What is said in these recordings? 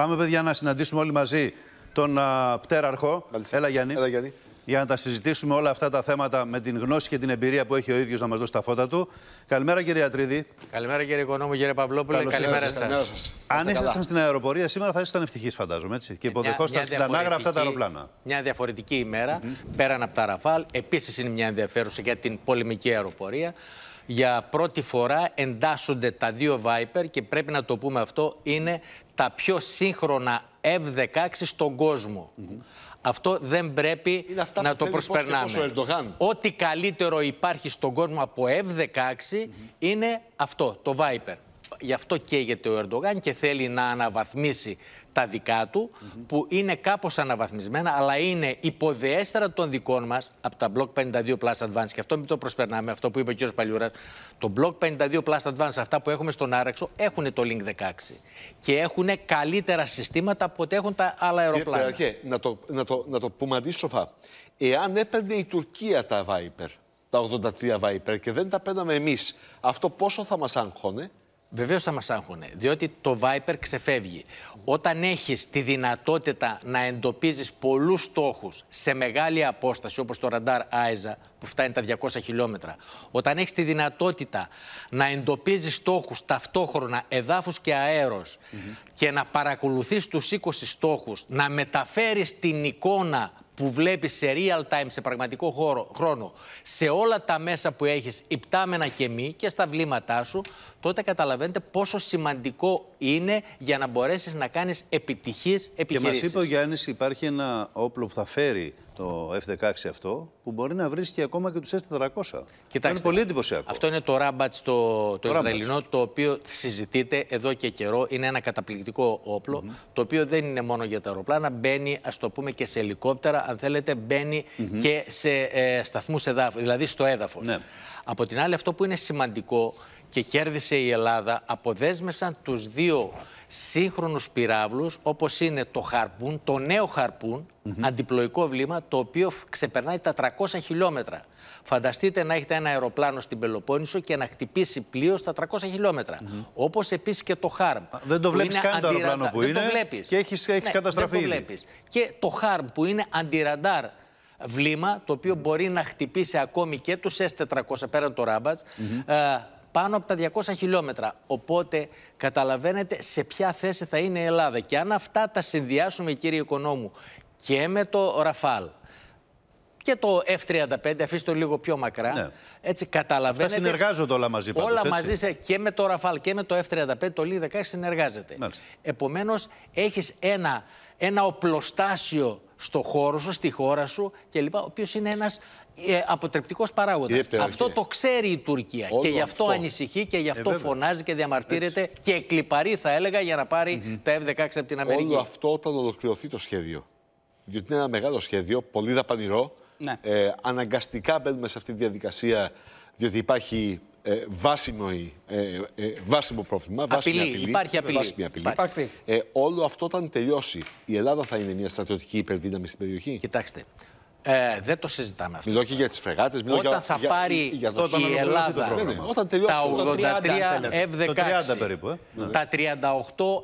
Πάμε, παιδιά, να συναντήσουμε όλοι μαζί τον α, Πτέραρχο. Μάλιστα. Έλα, Γιάννη. Για να τα συζητήσουμε όλα αυτά τα θέματα με την γνώση και την εμπειρία που έχει ο ίδιος να μας δώσει τα φώτα του. Καλημέρα, κύριε Ατρίδη. Καλημέρα, κύριε Οικονόμου, κύριε Παυλόπουλε. Καλημέρα σα. Αν ήσασταν στην αεροπορία σήμερα, θα ήσασταν ευτυχείς, φαντάζομαι. Έτσι. Και ε, υποδεχόσασταν στην Ανάγρα αυτά τα αεροπλάνα. Μια διαφορετική ημέρα, mm -hmm. πέραν από τα Ραφάλ. Επίσης είναι μια ενδιαφέρουσα για την πολεμική αεροπορία για πρώτη φορά εντάσσονται τα δύο Viper και πρέπει να το πούμε αυτό, είναι τα πιο σύγχρονα F-16 στον κόσμο. Αυτό δεν πρέπει να το προσπερνάμε. Ό,τι καλύτερο υπάρχει στον κόσμο από F-16 είναι αυτό, το Viper γι' αυτό καίγεται ο Ερντογάν και θέλει να αναβαθμίσει τα δικά του, που είναι κάπως αναβαθμισμένα, αλλά είναι υποδεέστερα των δικών μας από τα Block 52 Plus advance, Και αυτό μην το προσπερνάμε, αυτό που είπε ο κ. Παλιούρας. Το Block 52 Plus advance αυτά που έχουμε στον Άραξο, έχουν το Link 16. Και έχουν καλύτερα συστήματα από ό,τι έχουν τα άλλα αεροπλάνα. Αρχέ, να, το, να, το, να το πούμε αντίστροφα. Εάν έπαιρνε η Τουρκία τα Viper, τα 83 Viper και δεν τα παίρναμε εμείς, αυτό πόσο θα μας άγχωνε. Βεβαίως θα μας άγχωνε, διότι το Viper ξεφεύγει. Όταν έχεις τη δυνατότητα να εντοπίζεις πολλούς στόχους σε μεγάλη απόσταση, όπως το ραντάρ Άιζα, που φτάνει τα 200 χιλιόμετρα, όταν έχεις τη δυνατότητα να εντοπίζεις στόχους ταυτόχρονα εδάφους και αέρος και να παρακολουθείς τους 20 στόχους, να μεταφέρεις την εικόνα που βλέπεις σε real time, σε πραγματικό χρόνο, σε όλα τα μέσα που έχεις, υπτάμενα και μη και στα βλήματά σου, τότε καταλαβαίνετε πόσο σημαντικό είναι για να μπορέσεις να κάνεις επιτυχίες επιχειρήσει. Και μας είπε ο Γιάννης, υπάρχει ένα όπλο που θα φέρει το F-16 αυτό, που μπορεί να βρίσκει ακόμα και τους S-400. Κοιτάξτε, είναι πολύ εντυπωσιακό. Αυτό είναι το ράμπατ το, το Ισραηλινό, το οποίο συζητείται εδώ και καιρό. Είναι ένα καταπληκτικό όπλο, mm -hmm. το οποίο δεν είναι μόνο για τα αεροπλάνα. Μπαίνει, ας το πούμε, και σε ελικόπτερα. Αν θέλετε, μπαίνει mm -hmm. και σε ε, σταθμούς εδάφους, δηλαδή στο έδαφος. Ναι. Από την άλλη, αυτό που είναι σημαντικό και κέρδισε η Ελλάδα αποδέσμευσαν τους δύο σύγχρονους πυράβλους όπως είναι το Χαρπούν, το νέο Χαρπούν, mm αντιπλοϊκό βλήμα το οποίο ξεπερνάει τα 300 χιλιόμετρα. Φανταστείτε να έχετε ένα αεροπλάνο στην Πελοπόννησο και να χτυπήσει πλοίος στα 300 χιλιόμετρα. Mm -hmm. Όπως επίσης και το Χαρμ. Δεν το βλέπεις καν το αεροπλάνο που δεν το βλέπεις. και έχεις, έχεις ναι, καταστραφεί δεν το Και το Χαρμ που είναι αντιραντάρ βλήμα το οποίο μπορεί να χτυπήσει ακόμη και τους S400 πέραν το ράμπατς πάνω από τα 200 χιλιόμετρα. Οπότε καταλαβαίνετε σε ποια θέση θα είναι η Ελλάδα. Και αν αυτά τα συνδυάσουμε, κύριε Οικονόμου, και με το Ραφάλ, και το F35, αφήστε το λίγο πιο μακρά. Ναι. Έτσι καταλαβαίνετε. Τα συνεργάζονται όλα μαζί πάντως, Όλα έτσι. μαζί και με το Ραφάλ και με το F35, το λη 16 συνεργάζεται. Επομένως, έχεις ένα, ένα οπλοστάσιο στο χώρο σου, στη χώρα σου κλπ. Ο οποίος είναι ένας ε, αποτρεπτικός παράγοντας. Αυτό το ξέρει η Τουρκία και γι' αυτό, ανησυχεί και γι' ε, αυτό φωνάζει και διαμαρτύρεται και εκλυπαρεί, θα έλεγα, για να πάρει τα F-16 από την Αμερική. Όλο αυτό όταν ολοκληρωθεί το σχέδιο. Διότι είναι ένα μεγάλο σχέδιο, πολύ δαπανηρό. Ναι. Ε, αναγκαστικά μπαίνουμε σε αυτή τη διαδικασία, διότι υπάρχει ε, βάσιμο, ε, ε, βάσιμο πρόβλημα. Βάσιμη απειλή. Υπάρχει απειλή. Βάσιμη απειλή. Ε, όλο αυτό όταν τελειώσει, η Ελλάδα θα είναι μια στρατιωτική υπερδύναμη στην περιοχή. Κοιτάξτε, ε, δεν το συζητάμε αυτό. Μιλώ και για τις φεγάτες. Όταν θα πάρει για, το η Ελλάδα τα 83 F-16, ε. ε. τα 38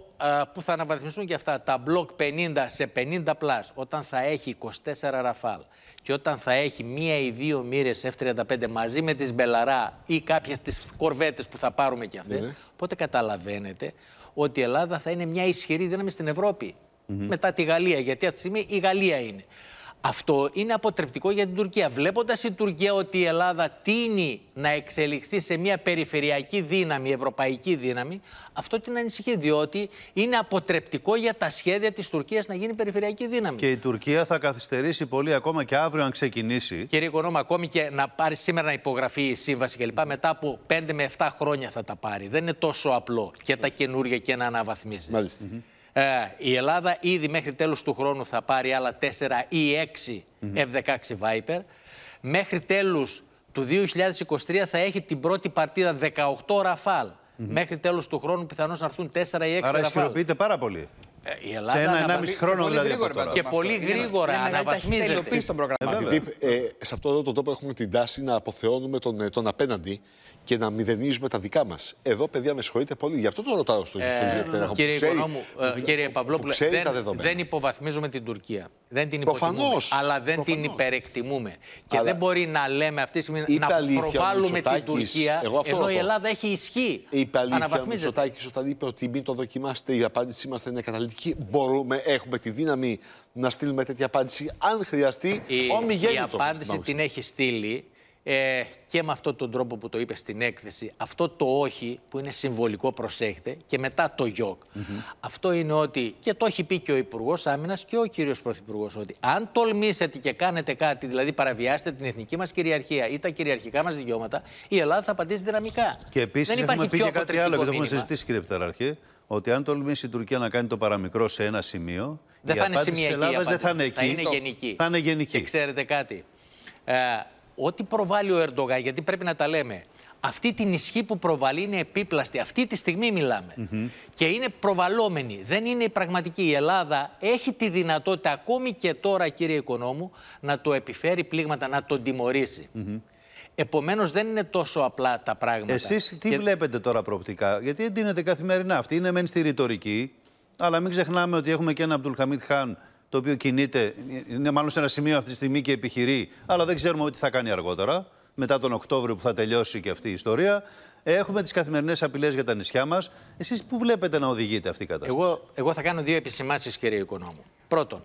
ναι. που θα αναβαθμιστούν και αυτά, τα μπλοκ 50 σε 50 πλάς, όταν θα έχει 24 ραφάλ και όταν θα έχει μία ή δύο μοίρες F-35 μαζί με τις Μπελαρά ή κάποιες τις κορβέτες που θα πάρουμε και αυτές, ναι. πότε καταλαβαίνετε ότι η Ελλάδα θα είναι μια ισχυρή δύναμη στην Ευρώπη. Μετά τη Γαλλία, γιατί αυτή τη στιγμή η Γαλλία είναι. Αυτό είναι αποτρεπτικό για την Τουρκία. Βλέποντας η Τουρκία ότι η Ελλάδα τίνει να εξελιχθεί σε μια περιφερειακή δύναμη, ευρωπαϊκή δύναμη, αυτό την ανησυχεί, διότι είναι αποτρεπτικό για τα σχέδια της Τουρκίας να γίνει περιφερειακή δύναμη. Και η Τουρκία θα καθυστερήσει πολύ ακόμα και αύριο, αν ξεκινήσει. Κύριε Οικονόμα, ακόμη και να πάρει σήμερα να υπογραφεί η σύμβαση κλπ. Μετά από 5 με 7 χρόνια θα τα πάρει. Δεν είναι τόσο απλό και τα καινούργια και να αναβαθμίζει. Μάλιστα. Ε, η Ελλάδα ήδη μέχρι τέλος του χρόνου θα πάρει άλλα 4 ή 6 F-16 Viper. Μέχρι τέλους του 2023 θα έχει την πρώτη παρτίδα 18 Rafale. Μέχρι τέλος του χρόνου πιθανώς να έρθουν 4 ή 6 Rafale. Άρα ισχυροποιείται πάρα πολύ. Ε, η Σε ένα-ενάμιση μισή χρόνο δηλαδή. Γρήγορα, από τώρα. Και πολύ γρήγορα ναι, αναβαθμίζεται. στον ε, πρόγραμμα. Ε, σε αυτό εδώ τον τόπο έχουμε την τάση να αποθεώνουμε τον, τον απέναντι και να μηδενίζουμε τα δικά μας. Εδώ, παιδιά, με συγχωρείτε πολύ. Γι' αυτό το ρωτάω στον ε, Κύριε, κύριε Οικονόμου, κύριε δεν, δεν υποβαθμίζουμε την Τουρκία. Δεν την υποτιμούμε. Προφανώς, αλλά δεν την υπερεκτιμούμε. Και δεν μπορεί να λέμε αυτή τη στιγμή να προβάλλουμε την Τουρκία. Ενώ η Ελλάδα έχει ισχύ. Είπε αλήθεια ο Μητσοτάκης όταν είπε ότι μην το δοκιμάσετε, η απάντησή μας θα είναι πολιτική μπορούμε, έχουμε τη δύναμη να στείλουμε τέτοια απάντηση, αν χρειαστεί, η, ομιγέννητο. Η απάντηση την έχει στείλει ε, και με αυτόν τον τρόπο που το είπε στην έκθεση. Αυτό το όχι που είναι συμβολικό, προσέχετε, και μετά το γιοκ. Αυτό είναι ότι, και το έχει πει και ο Υπουργός Άμυνας και ο κύριος Πρωθυπουργός, ότι αν τολμήσετε και κάνετε κάτι, δηλαδή παραβιάσετε την εθνική μας κυριαρχία ή τα κυριαρχικά μας δικαιώματα, η Ελλάδα θα απαντήσει δυναμικά. Και επίσης έχουμε πει και κάτι άλλο και το ότι αν τολμήσει η Τουρκία να κάνει το παραμικρό σε ένα σημείο, δεν η θα είναι απάντηση της Ελλάδας δεν θα είναι εκεί. Θα είναι γενική. Θα είναι γενική. Και ξέρετε κάτι, ε, ό,τι προβάλλει ο Ερντογάν, γιατί πρέπει να τα λέμε, αυτή την ισχύ που προβάλλει είναι επίπλαστη. Αυτή τη στιγμή μιλάμε. Mm -hmm. Και είναι προβαλλόμενη. Δεν είναι η πραγματική. Η Ελλάδα έχει τη δυνατότητα, ακόμη και τώρα, κύριε Οικονόμου, να το επιφέρει πλήγματα, να τον τιμωρήσει. Mm -hmm. Επομένως, δεν είναι τόσο απλά τα πράγματα. Εσείς τι βλέπετε τώρα προοπτικά, Γιατί εντείνεται καθημερινά. Αυτή είναι μεν στη ρητορική, αλλά μην ξεχνάμε ότι έχουμε και ένα Αμπτουλχαμίτ Χάν το οποίο κινείται, είναι μάλλον σε ένα σημείο αυτή τη στιγμή και επιχειρεί, αλλά δεν ξέρουμε τι θα κάνει αργότερα, μετά τον Οκτώβριο που θα τελειώσει και αυτή η ιστορία. Έχουμε τις καθημερινές απειλές για τα νησιά μας. Εσείς πού βλέπετε να οδηγείτε αυτή η κατάσταση. Εγώ, εγώ θα κάνω δύο επισημάσεις, κύριε Οικονόμου. Πρώτον,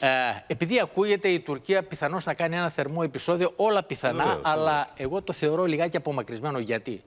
ε, επειδή ακούγεται η Τουρκία πιθανώς να κάνει ένα θερμό επεισόδιο, όλα πιθανά, αλλά εγώ το θεωρώ λιγάκι απομακρυσμένο. Γιατί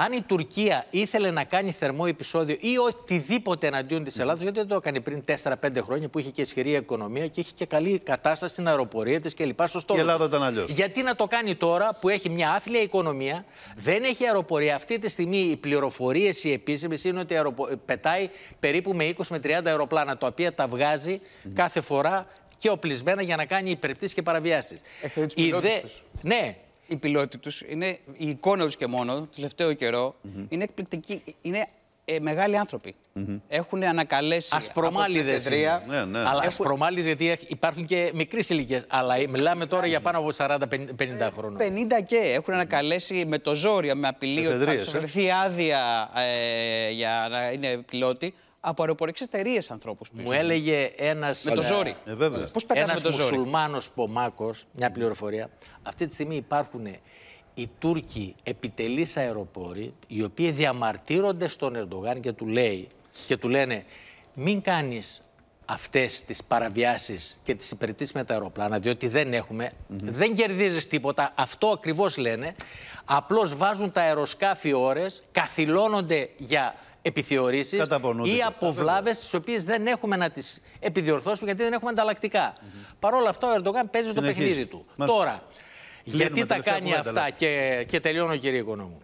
αν η Τουρκία ήθελε να κάνει θερμό επεισόδιο ή οτιδήποτε εναντίον της Ελλάδας, γιατί δεν το έκανε πριν 4-5 χρόνια που είχε και ισχυρή οικονομία και είχε και καλή κατάσταση στην αεροπορία της κλπ. Σωστό. Η Ελλάδα ήταν αλλιώς. Γιατί να το κάνει τώρα που έχει μια άθλια οικονομία, δεν έχει αεροπορία. Αυτή τη στιγμή οι πληροφορίες οι επίσημες είναι ότι πετάει περίπου με 20 με 30 αεροπλάνα τα οποία τα βγάζει κάθε φορά και οπλισμένα για να κάνει υπερπτήσεις και παραβιάσεις. Ε, ναι, οι πιλότοι του, η εικόνα τους και μόνο, το τελευταίο καιρό, είναι εκπληκτική. Είναι ε, μεγάλοι άνθρωποι. Mm Έχουν ανακαλέσει. Ασπρομάλιδες. Ναι, ναι. Αλλά Έχουν... γιατί υπάρχουν και μικρές ηλικίες. Αλλά ε, μιλάμε τώρα για πάνω από 40-50 χρόνια. 50 και. Έχουν ανακαλέσει με το ζόρι, με απειλή ότι θα τους ε. άδεια ε, για να είναι πιλότοι από αεροπορικές εταιρείες ανθρώπους Μου έλεγε ένας. Ε, με το ζόρι. Ε, Πώ πετάει με το ζόρι. Ένα μουσουλμάνος Πομάκος, μια πληροφορία. Αυτή τη στιγμή υπάρχουν οι Τούρκοι επιτελείς αεροπόροι, οι οποίοι διαμαρτύρονται στον Ερντογάν και του, λέει, και λένε μην κάνεις αυτές τις παραβιάσεις και τις υπηρετήσεις με τα αεροπλάνα, διότι δεν έχουμε, δεν κερδίζεις τίποτα, αυτό ακριβώς λένε. Απλώς βάζουν τα αεροσκάφη ώρες, καθυλώνονται για επιθεωρήσεις ή αποβλάβες τι οποίες δεν έχουμε να τις επιδιορθώσουμε γιατί δεν έχουμε ανταλλακτικά. Παρόλα Παρ' όλα αυτά, ο Ερντογάν παίζει Συνεχίζει. το παιχνίδι του. Τώρα, γιατί τα κάνει αυτά, και, και τελειώνω, κύριε Οικονόμου.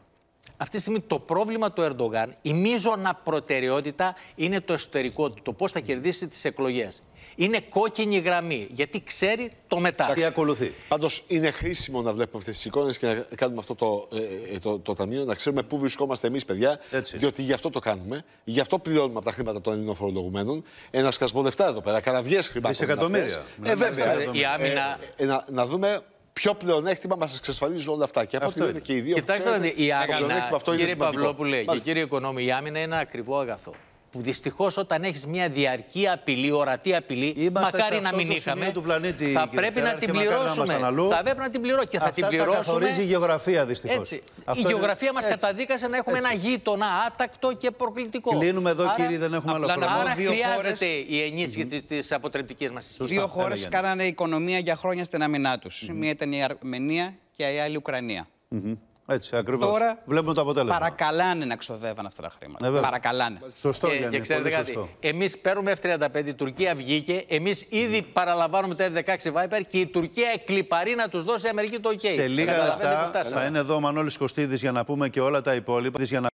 Αυτή τη στιγμή το πρόβλημα του Ερντογάν, η μείζωνα προτεραιότητα είναι το εσωτερικό του, το πώς θα κερδίσει τις εκλογές. Είναι κόκκινη γραμμή, γιατί ξέρει το μετά. Τι ακολουθεί. Πάντως είναι χρήσιμο να βλέπουμε αυτές τις εικόνες και να κάνουμε αυτό ε, ε, το, το, ταμείο, να ξέρουμε πού βρισκόμαστε εμείς, παιδιά. Έτσι. Διότι γι' αυτό το κάνουμε. Γι' αυτό πληρώνουμε από τα χρήματα των Ελλήνων φορολογουμένων. Ένα λεφτά εδώ πέρα, καραβιές χρημάτων. Δισεκατομμύρια. Ε, βέβαια. Ε, η άμυνα... Ε, να δούμε ποιο πλεονέκτημα μας εξασφαλίζουν όλα αυτά. Και από αυτό είναι και οι δύο. Κοιτάξτε, η άμυνα. κύριε Παυλόπουλε και κύριε Οικονόμη, η άμυνα είναι ένα ακριβό αγαθό που δυστυχώς όταν έχεις μια διαρκή απειλή, ορατή απειλή, Είμαστε μακάρι να μην είχαμε. Του πλανήτη, θα πρέπει να την πληρώσουμε. Θα πρέπει να την πληρώσουμε και θα την πληρώσουμε. Τα καθορίζει η γεωγραφία δυστυχώς. Η είναι... γεωγραφία μας καταδίκασε να έχουμε έτσι. ένα γείτονα άτακτο και προκλητικό. Κλείνουμε εδώ, Άρα... δεν έχουμε άλλο χρόνο. Άρα χρειάζεται η ενίσχυση τη αποτρεπτικής μας Δύο χώρε κάνανε οικονομία για χρόνια στην αμυνά τους. Μία ήταν η Αρμενία και η άλλη η Ουκρανία. Έτσι, ε, ακριβώς, Τώρα βλέπουμε το αποτέλεσμα. Παρακαλάνε να ξοδεύαν αυτά τα χρήματα. Ε, παρακαλάνε. Ε, σωστό, και, και κάτι. Εμείς παίρνουμε F35, η Τουρκία βγήκε. Εμείς ήδη mm. παραλαμβάνουμε τα F16 Viper και η Τουρκία εκλυπαρεί να τους δώσει η Αμερική το OK. Σε λίγα λεπτά θα είναι εδώ ο Μανώλης Κωστίδης για να πούμε και όλα τα υπόλοιπα.